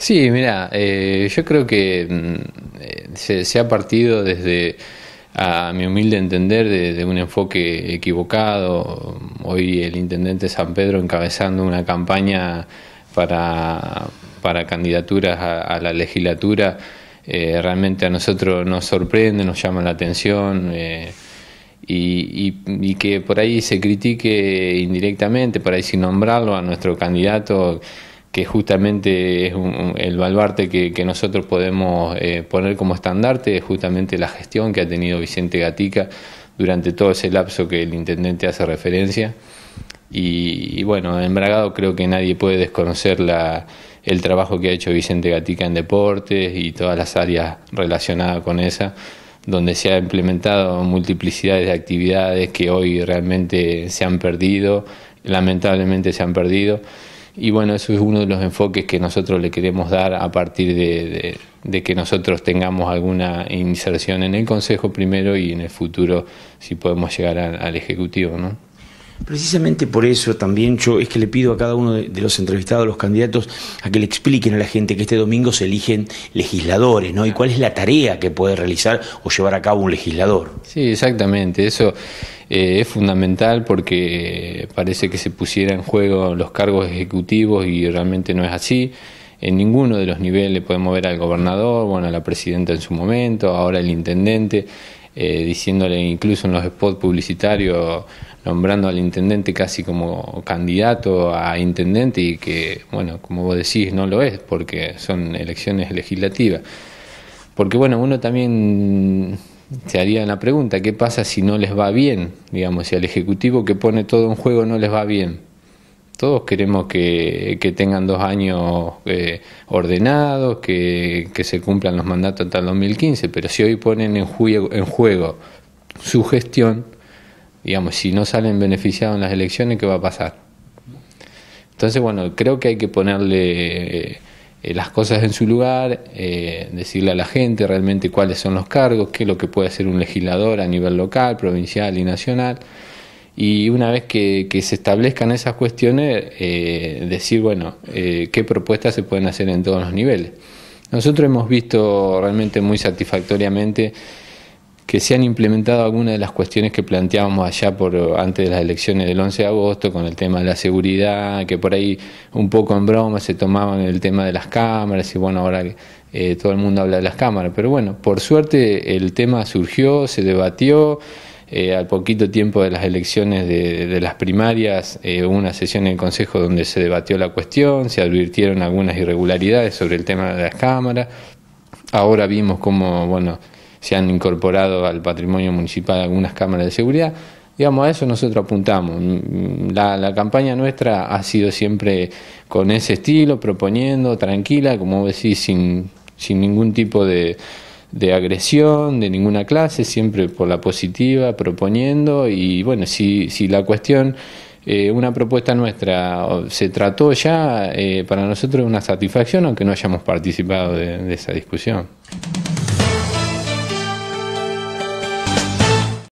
Sí, mira, eh, yo creo que mm, eh, se, ha partido desde, a mi humilde entender, de, un enfoque equivocado. Hoy el intendente San Pedro encabezando una campaña para, para candidaturas a, la legislatura, eh, realmente a nosotros nos sorprende, nos llama la atención. y, y que por ahí se critique indirectamente, por ahí sin nombrarlo a nuestro candidato que justamente es el baluarte que, nosotros podemos eh, poner como estandarte, es justamente la gestión que ha tenido Vicente Gatica durante todo ese lapso que el intendente hace referencia. Y, bueno, en Bragado creo que nadie puede desconocer la, el trabajo que ha hecho Vicente Gatica en deportes y todas las áreas relacionadas con esa, donde se ha implementado multiplicidades de actividades que hoy realmente se han perdido, lamentablemente se han perdido y bueno, eso es uno de los enfoques que nosotros le queremos dar a partir de, que nosotros tengamos alguna inserción en el Consejo primero y en el futuro si podemos llegar al Ejecutivo, ¿no? Precisamente por eso también yo es que le pido a cada uno de, los entrevistados, los candidatos, a que le expliquen a la gente que este domingo se eligen legisladores, ¿no? Y cuál es la tarea que puede realizar o llevar a cabo un legislador. Sí, exactamente. Eso eh, es fundamental porque parece que se pusiera en juego los cargos ejecutivos y realmente no es así en ninguno de los niveles podemos ver al gobernador, bueno, a la presidenta en su momento, ahora el intendente, eh, diciéndole incluso en los spots publicitarios nombrando al intendente casi como candidato a intendente y que, bueno, como vos decís, no lo es porque son elecciones legislativas. Porque, bueno, uno también se haría la pregunta, ¿qué pasa si no les va bien? Digamos, si al Ejecutivo que pone todo en juego no les va bien. Todos queremos que, tengan dos años eh, ordenados, que, que, se cumplan los mandatos hasta el 2015, pero si hoy ponen en juego, en juego su gestión, Digamos, si no salen beneficiados en las elecciones, ¿qué va a pasar? Entonces, bueno, creo que hay que ponerle eh, eh, las cosas en su lugar, eh, decirle a la gente realmente cuáles son los cargos, qué es lo que puede hacer un legislador a nivel local, provincial y nacional. Y una vez que, se establezcan esas cuestiones, decir, bueno, qué propuestas se pueden hacer en todos los niveles. Nosotros hemos visto realmente muy satisfactoriamente que se han implementado algunas de las cuestiones que planteábamos allá por antes de las elecciones del 11 de agosto con el tema de la seguridad, que por ahí un poco en broma se tomaban el tema de las cámaras y bueno, ahora eh, todo el mundo habla de las cámaras, pero bueno, por suerte el tema surgió, se debatió. Eh, al poquito tiempo de las elecciones de, las primarias eh, hubo una sesión en el Consejo donde se debatió la cuestión, se advirtieron algunas irregularidades sobre el tema de las cámaras. Ahora vimos cómo, bueno, se han incorporado al patrimonio municipal algunas cámaras de seguridad. Digamos, a eso nosotros apuntamos. La, campaña nuestra ha sido siempre con ese estilo, proponiendo, tranquila, como decís, sin, sin ningún tipo de, de agresión de ninguna clase, siempre por la positiva, proponiendo y bueno, si, si la cuestión, eh, una propuesta nuestra se trató ya, eh, para nosotros es una satisfacción aunque no hayamos participado de esa discusión.